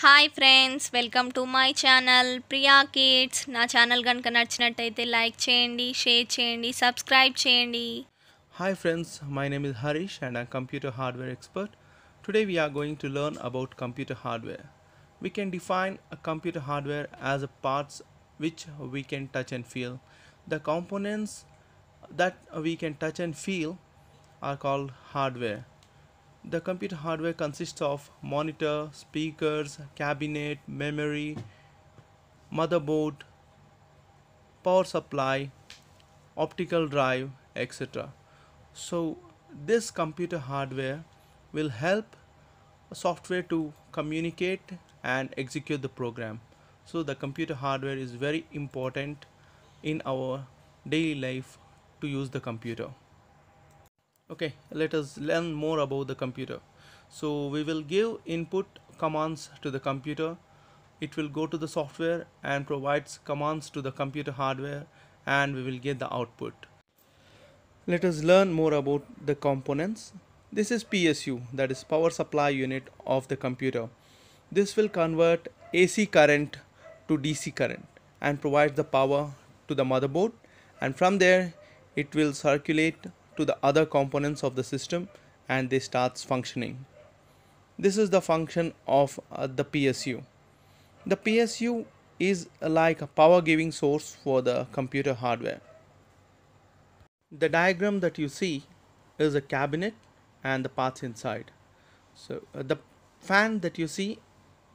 Hi friends, welcome to my channel Priya Kids. Na channel gan kanachna taite like chendi, share chendi, subscribe chendi. Hi friends, my name is Harish and I'm computer hardware expert. Today we are going to learn about computer hardware. We can define a computer hardware as a parts which we can touch and feel. The components that we can touch and feel are called hardware. The computer hardware consists of monitor, speakers, cabinet, memory, motherboard, power supply, optical drive, etc. So this computer hardware will help software to communicate and execute the program. So the computer hardware is very important in our daily life to use the computer okay let us learn more about the computer so we will give input commands to the computer it will go to the software and provides commands to the computer hardware and we will get the output let us learn more about the components this is PSU that is power supply unit of the computer this will convert AC current to DC current and provides the power to the motherboard and from there it will circulate to the other components of the system and they starts functioning. This is the function of uh, the PSU. The PSU is uh, like a power giving source for the computer hardware. The diagram that you see is a cabinet and the parts inside. So uh, the fan that you see,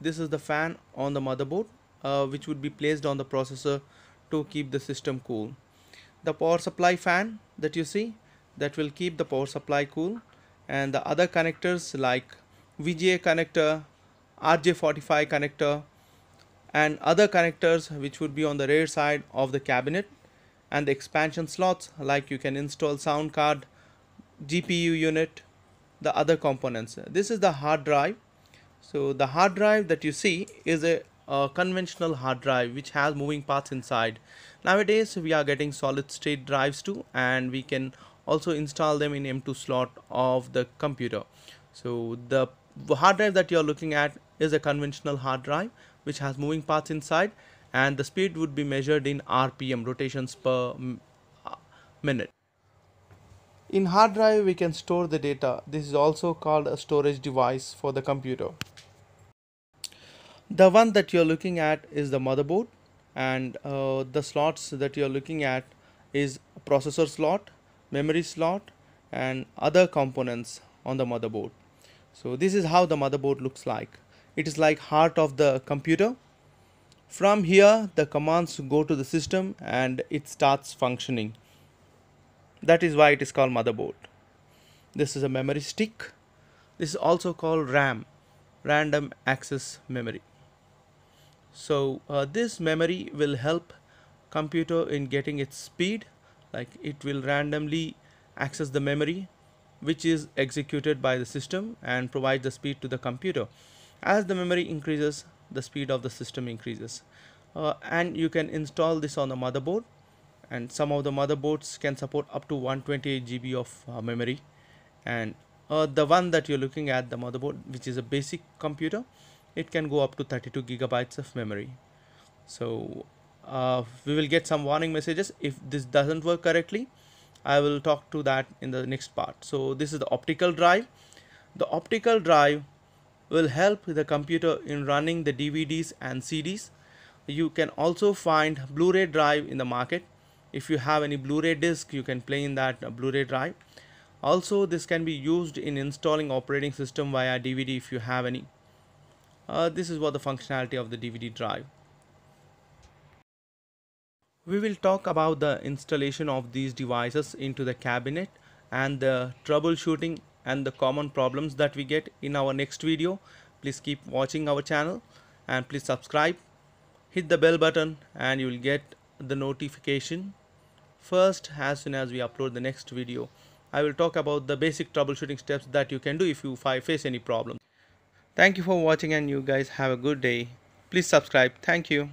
this is the fan on the motherboard uh, which would be placed on the processor to keep the system cool. The power supply fan that you see, that will keep the power supply cool and the other connectors like VGA connector, RJ45 connector and other connectors which would be on the rear side of the cabinet and the expansion slots like you can install sound card, GPU unit, the other components. This is the hard drive. So the hard drive that you see is a, a conventional hard drive which has moving parts inside. Nowadays we are getting solid state drives too and we can also install them in M2 slot of the computer. So the hard drive that you're looking at is a conventional hard drive which has moving parts inside and the speed would be measured in RPM rotations per uh, minute. In hard drive we can store the data. This is also called a storage device for the computer. The one that you're looking at is the motherboard and uh, the slots that you're looking at is processor slot memory slot and other components on the motherboard. So this is how the motherboard looks like. It is like heart of the computer. From here the commands go to the system and it starts functioning. That is why it is called motherboard. This is a memory stick. This is also called RAM, random access memory. So uh, this memory will help computer in getting its speed like it will randomly access the memory which is executed by the system and provides the speed to the computer as the memory increases the speed of the system increases uh, and you can install this on the motherboard and some of the motherboards can support up to 128 GB of uh, memory and uh, the one that you're looking at the motherboard which is a basic computer it can go up to 32 gigabytes of memory so uh, we will get some warning messages if this doesn't work correctly I will talk to that in the next part so this is the optical drive the optical drive will help the computer in running the DVDs and CDs you can also find Blu-ray drive in the market if you have any Blu-ray disc you can play in that uh, Blu-ray drive also this can be used in installing operating system via DVD if you have any uh, this is what the functionality of the DVD drive we will talk about the installation of these devices into the cabinet and the troubleshooting and the common problems that we get in our next video. Please keep watching our channel and please subscribe. Hit the bell button and you will get the notification first as soon as we upload the next video. I will talk about the basic troubleshooting steps that you can do if you face any problem. Thank you for watching and you guys have a good day. Please subscribe. Thank you.